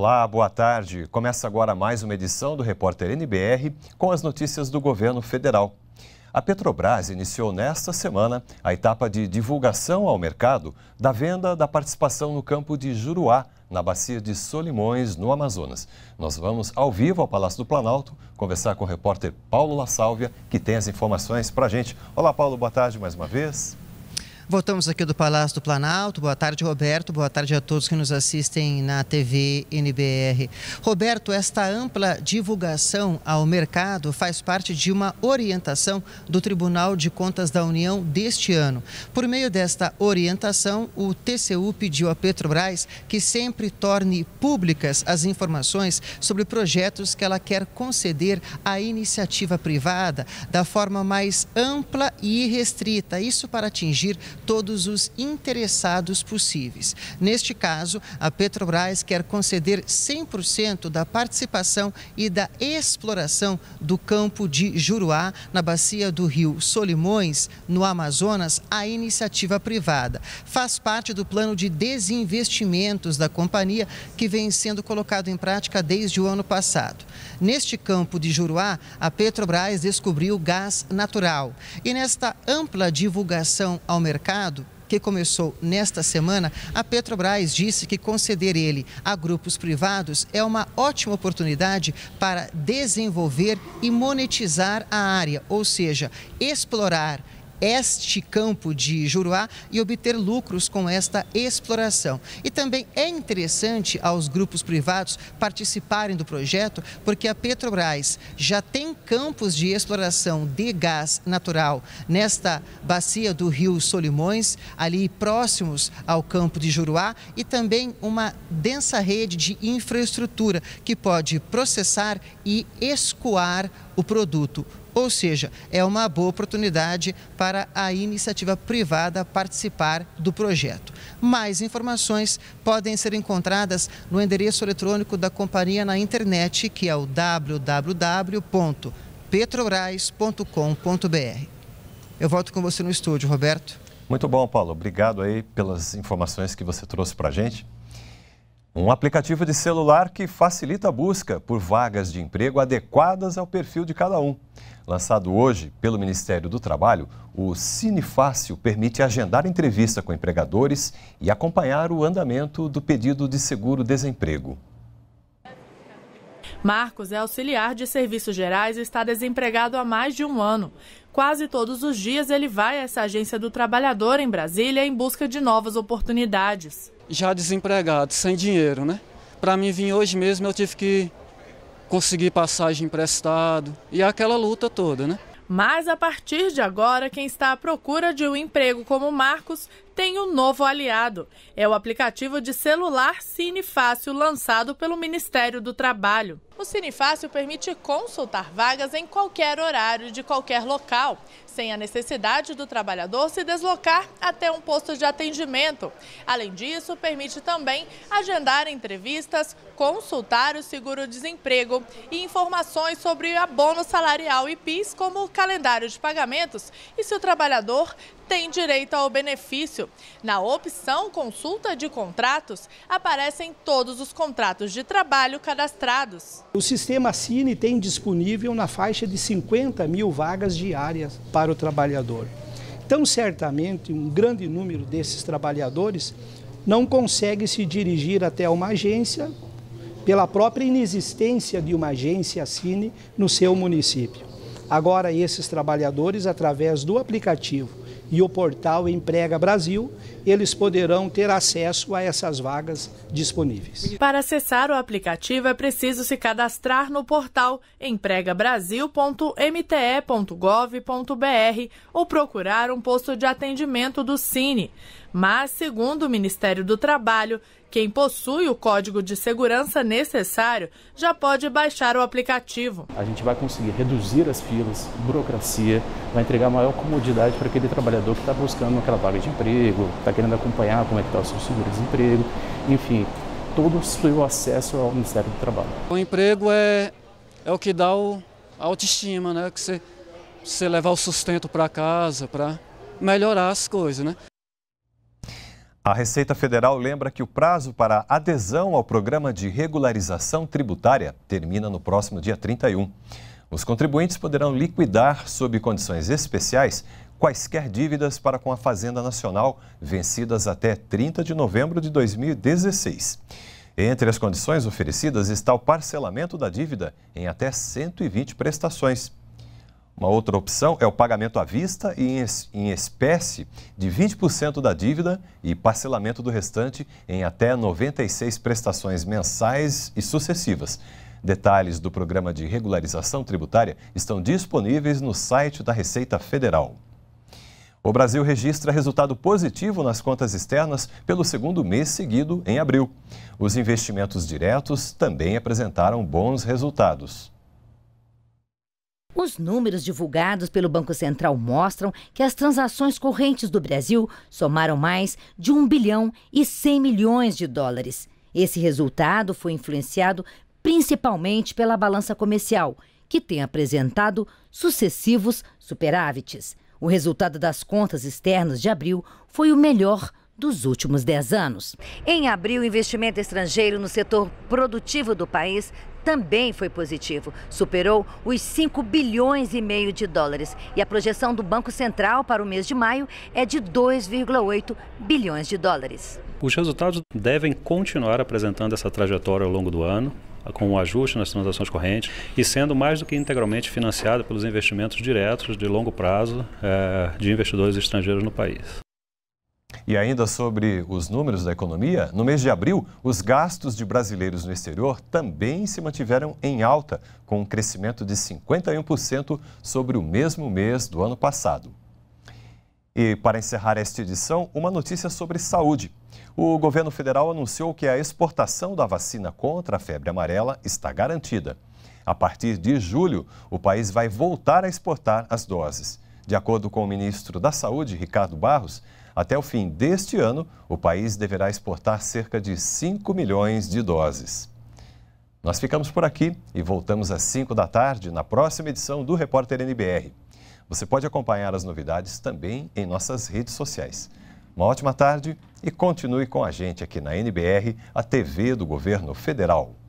Olá, boa tarde. Começa agora mais uma edição do Repórter NBR com as notícias do governo federal. A Petrobras iniciou nesta semana a etapa de divulgação ao mercado da venda da participação no campo de Juruá, na bacia de Solimões, no Amazonas. Nós vamos ao vivo ao Palácio do Planalto conversar com o repórter Paulo La Sálvia, que tem as informações para a gente. Olá, Paulo, boa tarde mais uma vez. Voltamos aqui do Palácio do Planalto. Boa tarde, Roberto. Boa tarde a todos que nos assistem na TV NBR. Roberto, esta ampla divulgação ao mercado faz parte de uma orientação do Tribunal de Contas da União deste ano. Por meio desta orientação, o TCU pediu à Petrobras que sempre torne públicas as informações sobre projetos que ela quer conceder à iniciativa privada da forma mais ampla e restrita. Isso para atingir todos os interessados possíveis. Neste caso, a Petrobras quer conceder 100% da participação e da exploração do campo de Juruá, na bacia do rio Solimões, no Amazonas, à iniciativa privada. Faz parte do plano de desinvestimentos da companhia que vem sendo colocado em prática desde o ano passado. Neste campo de Juruá, a Petrobras descobriu gás natural. E nesta ampla divulgação ao mercado, mercado que começou nesta semana, a Petrobras disse que conceder ele a grupos privados é uma ótima oportunidade para desenvolver e monetizar a área, ou seja, explorar este campo de Juruá e obter lucros com esta exploração. E também é interessante aos grupos privados participarem do projeto, porque a Petrobras já tem campos de exploração de gás natural nesta bacia do rio Solimões, ali próximos ao campo de Juruá, e também uma densa rede de infraestrutura que pode processar e escoar o produto. Ou seja, é uma boa oportunidade para a iniciativa privada participar do projeto. Mais informações podem ser encontradas no endereço eletrônico da companhia na internet, que é o www.petrobras.com.br. Eu volto com você no estúdio, Roberto. Muito bom, Paulo. Obrigado aí pelas informações que você trouxe para a gente. Um aplicativo de celular que facilita a busca por vagas de emprego adequadas ao perfil de cada um. Lançado hoje pelo Ministério do Trabalho, o Cinefácil permite agendar entrevista com empregadores e acompanhar o andamento do pedido de seguro-desemprego. Marcos é auxiliar de serviços gerais e está desempregado há mais de um ano. Quase todos os dias ele vai a essa agência do trabalhador em Brasília em busca de novas oportunidades. Já desempregado, sem dinheiro, né? Para mim vir hoje mesmo eu tive que conseguir passagem emprestado e aquela luta toda, né? Mas a partir de agora, quem está à procura de um emprego como Marcos tem um novo aliado. É o aplicativo de celular Cinefácil lançado pelo Ministério do Trabalho. O Cinefácil permite consultar vagas em qualquer horário, de qualquer local, sem a necessidade do trabalhador se deslocar até um posto de atendimento. Além disso, permite também agendar entrevistas, consultar o seguro-desemprego e informações sobre abono salarial e PIS, como o calendário de pagamentos e se o trabalhador tem direito ao benefício. Na opção Consulta de Contratos, aparecem todos os contratos de trabalho cadastrados. O sistema Cine tem disponível na faixa de 50 mil vagas diárias para o trabalhador. Então, certamente, um grande número desses trabalhadores não consegue se dirigir até uma agência pela própria inexistência de uma agência Cine no seu município. Agora, esses trabalhadores, através do aplicativo e o portal Emprega Brasil, eles poderão ter acesso a essas vagas disponíveis. Para acessar o aplicativo é preciso se cadastrar no portal empregabrasil.mte.gov.br ou procurar um posto de atendimento do Cine. Mas, segundo o Ministério do Trabalho, quem possui o código de segurança necessário já pode baixar o aplicativo. A gente vai conseguir reduzir as filas, burocracia, vai entregar maior comodidade para aquele trabalhador que está buscando aquela vaga de emprego, está querendo acompanhar como é que está o seu seguro-desemprego, enfim, todo o seu acesso ao Ministério do Trabalho. O emprego é, é o que dá o, a autoestima, né? Que você, você levar o sustento para casa, para melhorar as coisas, né? A Receita Federal lembra que o prazo para adesão ao programa de regularização tributária termina no próximo dia 31. Os contribuintes poderão liquidar, sob condições especiais, quaisquer dívidas para com a Fazenda Nacional vencidas até 30 de novembro de 2016. Entre as condições oferecidas está o parcelamento da dívida em até 120 prestações. Uma outra opção é o pagamento à vista e em espécie de 20% da dívida e parcelamento do restante em até 96 prestações mensais e sucessivas. Detalhes do programa de regularização tributária estão disponíveis no site da Receita Federal. O Brasil registra resultado positivo nas contas externas pelo segundo mês seguido em abril. Os investimentos diretos também apresentaram bons resultados. Os números divulgados pelo Banco Central mostram que as transações correntes do Brasil somaram mais de 1 bilhão e 100 milhões de dólares. Esse resultado foi influenciado principalmente pela balança comercial, que tem apresentado sucessivos superávites. O resultado das contas externas de abril foi o melhor dos últimos 10 anos. Em abril, o investimento estrangeiro no setor produtivo do país também foi positivo, superou os 5 bilhões e meio de dólares e a projeção do Banco Central para o mês de maio é de 2,8 bilhões de dólares. Os resultados devem continuar apresentando essa trajetória ao longo do ano, com o um ajuste nas transações correntes e sendo mais do que integralmente financiado pelos investimentos diretos de longo prazo eh, de investidores estrangeiros no país. E ainda sobre os números da economia, no mês de abril, os gastos de brasileiros no exterior também se mantiveram em alta, com um crescimento de 51% sobre o mesmo mês do ano passado. E para encerrar esta edição, uma notícia sobre saúde. O governo federal anunciou que a exportação da vacina contra a febre amarela está garantida. A partir de julho, o país vai voltar a exportar as doses. De acordo com o ministro da Saúde, Ricardo Barros, até o fim deste ano, o país deverá exportar cerca de 5 milhões de doses. Nós ficamos por aqui e voltamos às 5 da tarde na próxima edição do Repórter NBR. Você pode acompanhar as novidades também em nossas redes sociais. Uma ótima tarde e continue com a gente aqui na NBR, a TV do Governo Federal.